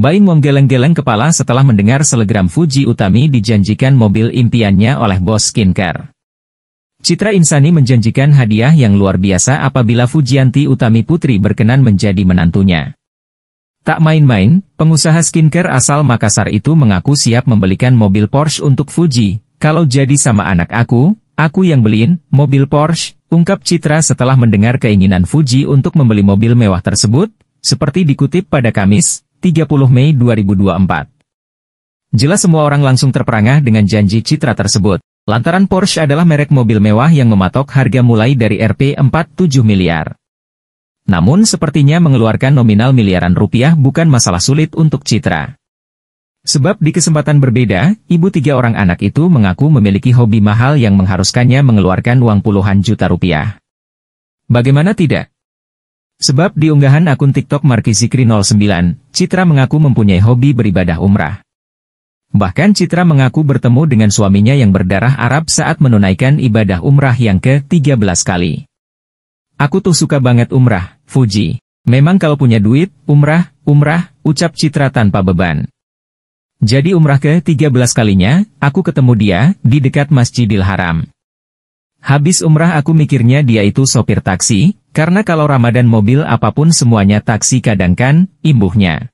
Baing geleng geleng kepala setelah mendengar selegram Fuji Utami dijanjikan mobil impiannya oleh bos skincare. Citra Insani menjanjikan hadiah yang luar biasa apabila Fujianti Utami Putri berkenan menjadi menantunya. Tak main-main, pengusaha skincare asal Makassar itu mengaku siap membelikan mobil Porsche untuk Fuji, kalau jadi sama anak aku, aku yang beliin, mobil Porsche, ungkap Citra setelah mendengar keinginan Fuji untuk membeli mobil mewah tersebut, seperti dikutip pada Kamis, 30 Mei 2024. Jelas semua orang langsung terperangah dengan janji citra tersebut. Lantaran Porsche adalah merek mobil mewah yang mematok harga mulai dari Rp47 miliar. Namun sepertinya mengeluarkan nominal miliaran rupiah bukan masalah sulit untuk Citra. Sebab di kesempatan berbeda, ibu tiga orang anak itu mengaku memiliki hobi mahal yang mengharuskannya mengeluarkan uang puluhan juta rupiah. Bagaimana tidak, Sebab di unggahan akun TikTok Marki Zikri 09, Citra mengaku mempunyai hobi beribadah umrah. Bahkan Citra mengaku bertemu dengan suaminya yang berdarah Arab saat menunaikan ibadah umrah yang ke-13 kali. Aku tuh suka banget umrah, Fuji. Memang kalau punya duit, umrah, umrah, ucap Citra tanpa beban. Jadi umrah ke-13 kalinya, aku ketemu dia, di dekat Masjidil Haram. Habis umrah aku mikirnya dia itu sopir taksi, karena kalau Ramadan mobil apapun semuanya taksi kadang kan, imbuhnya.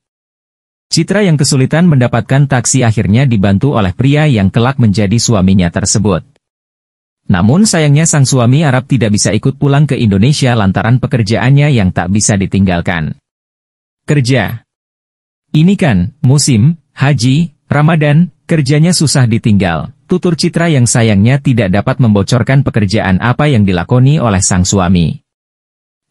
Citra yang kesulitan mendapatkan taksi akhirnya dibantu oleh pria yang kelak menjadi suaminya tersebut. Namun sayangnya sang suami Arab tidak bisa ikut pulang ke Indonesia lantaran pekerjaannya yang tak bisa ditinggalkan. Kerja. Ini kan, musim, haji, Ramadan, Kerjanya susah ditinggal, tutur Citra yang sayangnya tidak dapat membocorkan pekerjaan apa yang dilakoni oleh sang suami.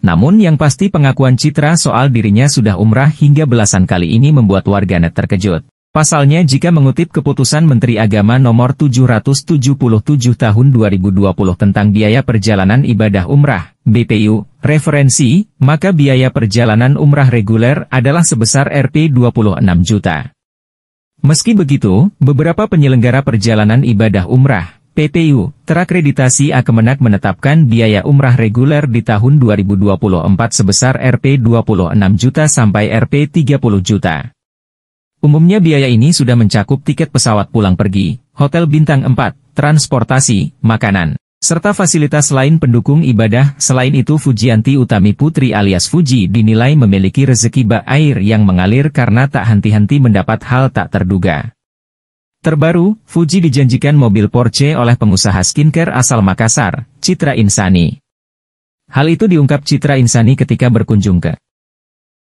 Namun yang pasti pengakuan Citra soal dirinya sudah umrah hingga belasan kali ini membuat warganet terkejut. Pasalnya jika mengutip keputusan Menteri Agama nomor 777 tahun 2020 tentang biaya perjalanan ibadah umrah, BPU, referensi, maka biaya perjalanan umrah reguler adalah sebesar Rp26 juta. Meski begitu, beberapa penyelenggara perjalanan ibadah umrah, PPU, terakreditasi Akemenak menetapkan biaya umrah reguler di tahun 2024 sebesar Rp 26 juta sampai Rp 30 juta. Umumnya biaya ini sudah mencakup tiket pesawat pulang pergi, hotel bintang 4, transportasi, makanan serta fasilitas lain pendukung ibadah. Selain itu Fujianti Utami Putri alias Fuji dinilai memiliki rezeki bak air yang mengalir karena tak henti-henti mendapat hal tak terduga. Terbaru, Fuji dijanjikan mobil Porsche oleh pengusaha skincare asal Makassar, Citra Insani. Hal itu diungkap Citra Insani ketika berkunjung ke